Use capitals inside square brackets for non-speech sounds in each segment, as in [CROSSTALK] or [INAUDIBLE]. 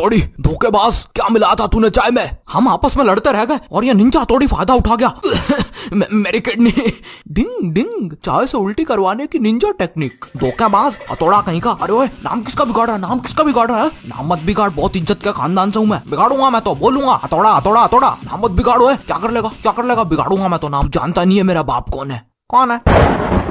हथौड़ी धोखेबाज क्या मिला था तूने चाय में हम आपस में लड़ते रह गए और ये निंजा हथौड़ी फायदा उठा गया [LAUGHS] मेरी किडनी [LAUGHS] डिंग डिंग चाय से उल्टी करवाने की निंजा टेक्निक धोखेबाज हथौड़ा कहीं का अरे ओए नाम किसका बिगाड़ रहा है नाम किसका बिगाड़ रहा है नाम मत बिगाड़ बहुत इज्जत के खानदान से हूँ मैं बिगाड़ूंगा मैं तो बोलूंगा हथौड़ा हथौड़ा हथौड़ा नाम मत बिगाड़ो है क्या कर लेगा क्या कर लेगा बिगाड़ूंगा मैं तो नाम जानता नहीं है मेरा बाप कौन है कौन है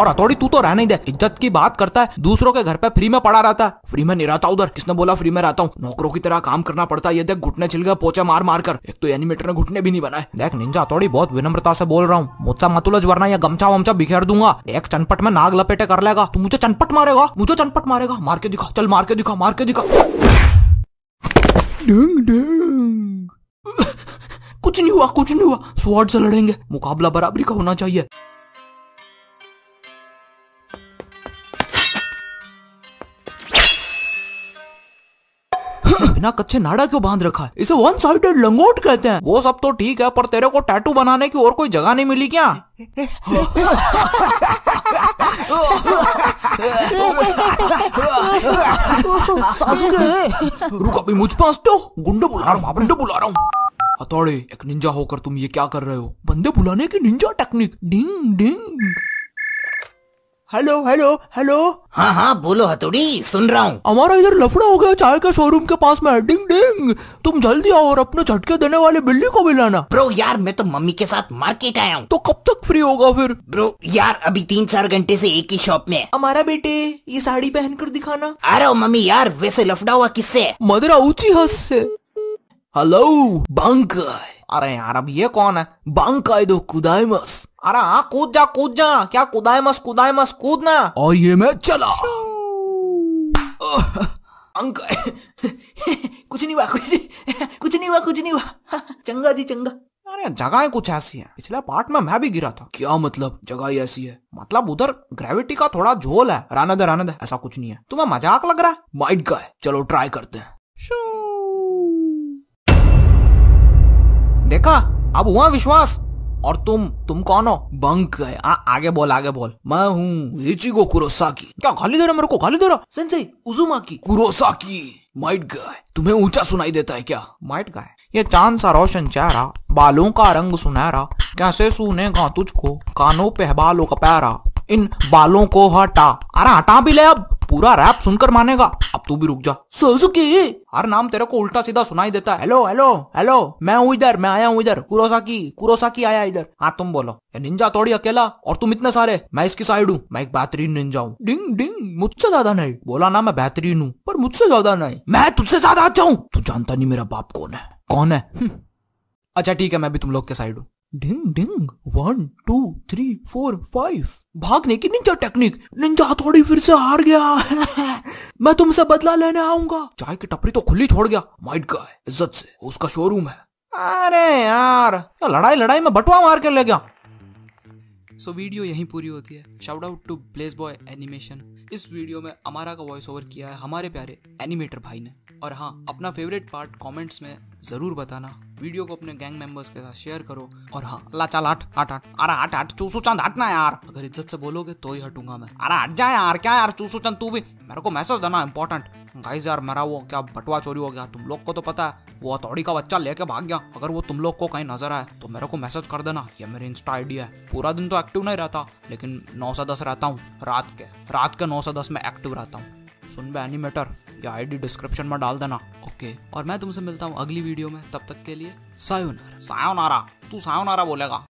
और हथौड़ी तू तो रहने दे इज्जत की बात करता है दूसरों के घर पे फ्री में पड़ा रहता है फ्री में नहीं रहता उधर किसने बोला फ्री में रहता हूँ नौकरों की तरह काम करना पड़ता है ये देख घुटने छिल गए पोचा मार मार कर एक तो एनिमेटर ने घुटने भी नहीं बनाए देख निंजा हथौड़ी बहुत विनम्रता से बोल रहा हूँ मुझसा मतुलज वरना यह गमछा वमछा बिखेर दूंगा एक चनपट में नाग लपेटे कर लेगा तू मुझे चनपट मारेगा मुझे चनपट मारेगा मार के दिखा चल मार के दिखा मार के दिखा डंग डंग [LAUGHS] कुछ नहीं हुआ कुछ नहीं हुआ स्वाड से लड़ेंगे मुकाबला बराबरी का होना चाहिए बिना कच्चे नाड़ा क्यों बांध रखा है इसे वन साइडेड लंगोट कहते हैं वो सब तो ठीक है पर तेरे को टैटू बनाने की और कोई जगह नहीं मिली क्या रुक अभी मुझ पास तो गुंडे बुला रहा हूँ बुला रहा हूँ हथौड़े एक निंजा होकर तुम ये क्या कर रहे हो बंदे बुलाने की ninja technique ding ding hello hello hello हाँ हाँ बोलो हथोड़ी सुन रहा हूँ हमारा इधर लफड़ा हो गया चाय के शोरूम के पास में डिंग डिंग तुम जल्दी आओ और अपने झटके देने वाले बिल्ली को भी लाना ब्रो यार मैं तो मम्मी के साथ मार्केट आया हूँ तो कब तक फ्री होगा फिर ब्रो यार अभी तीन चार घंटे से एक ही शॉप में हमारा बेटे ये साड़ी पहन कर दिखाना आ रहा हूँ मम्मी यार वैसे लफड़ा हुआ किससे मदरा ऊंची हस से हेलो बंक अरे यार अब ये कौन है बंक आए दो कुदाई मस अरे हाँ कूद जा कूद जा क्या कूदाए मस कूदाए मस कूदना और ये मैं चला [LAUGHS] अंक [LAUGHS] कुछ नहीं हुआ कुछ [LAUGHS] कुछ नहीं हुआ कुछ नहीं हुआ चंगा जी चंगा अरे जगह कुछ ऐसी है पिछले पार्ट में मैं भी गिरा था क्या मतलब जगह ही ऐसी है मतलब उधर ग्रेविटी का थोड़ा झोल है राना दे राना दे ऐसा कुछ नहीं है तुम्हें मजाक लग रहा है माइट का है चलो ट्राई करते हैं देखा अब हुआ विश्वास और तुम तुम कौन हो बंक है आ, आगे बोल आगे बोल मैं हूँ इचिगो की क्या गाली दे रहा मेरे को गाली दे रहा सेंसेई कुरोसा की माइट गाय तुम्हें ऊंचा सुनाई देता है क्या माइट गाय ये चांद सा रोशन चेहरा बालों का रंग सुनहरा कैसे सुनेगा तुझको कानों पे बालों का प्यारा इन बालों को हटा अरे हटा भी ले अब पूरा रैप सुनकर मानेगा अब तू भी रुक जा सुजुकी हर नाम तेरे को उल्टा सीधा सुनाई देता है हेलो हेलो हेलो मैं हूँ इधर मैं आया हूँ इधर कुरोसाकी कुरोसाकी आया इधर हाँ तुम बोलो ये निंजा थोड़ी अकेला और तुम इतने सारे मैं इसकी साइड हूँ मैं एक बेहतरीन निंजा हूँ डिंग डिंग मुझसे ज्यादा नहीं बोला ना मैं बेहतरीन हूँ पर मुझसे ज्यादा नहीं मैं तुझसे ज्यादा अच्छा हूँ तू जानता नहीं मेरा बाप कौन है कौन है हम्म। अच्छा ठीक है मैं भी तुम लोग के साइड हूँ ding ding one two three four five भागने की निंजा टेक्निक निंजा थोड़ी फिर से हार गया [LAUGHS] मैं तुमसे बदला लेने आऊंगा चाय की टपरी तो खुली छोड़ गया माइट का है इज्जत से उसका शोरूम है अरे यार या लड़ाई लड़ाई में बटुआ मार के ले गया सो so, वीडियो यहीं पूरी होती है shout out to place boy animation इस वीडियो में अमारा का वॉइस ओवर किया है हमारे प्यारे एनिमेटर भाई ने और हाँ अपना फेवरेट पार्ट कमेंट्स में ज़रूर बताना वीडियो को अपने गैंग मेंबर्स के साथ शेयर करो और हाँ अल्लाह चाल हट हट हट अरे हट हट चूसू चंद हटना यार अगर इज्जत से बोलोगे तो ही हटूंगा मैं अरे हट जाए यार क्या यार चूसू चंद तू भी मेरे को मैसेज देना इंपॉर्टेंट गाइस यार मेरा वो क्या बटवा चोरी हो गया तुम लोग को तो पता है वो हथौड़ी का बच्चा लेके भाग गया अगर वो तुम लोग को कहीं नजर आए तो मेरे को मैसेज कर देना ये मेरी इंस्टा आईडी है पूरा दिन तो एक्टिव नहीं रहता लेकिन नौ से दस रहता हूँ रात के रात के नौ से दस में एक्टिव रहता हूँ सुन बे एनिमेटर ये आईडी डिस्क्रिप्शन में डाल देना ओके और मैं तुमसे मिलता हूँ अगली वीडियो में तब तक के लिए सायोनारा सायोनारा तू सायोनारा बोलेगा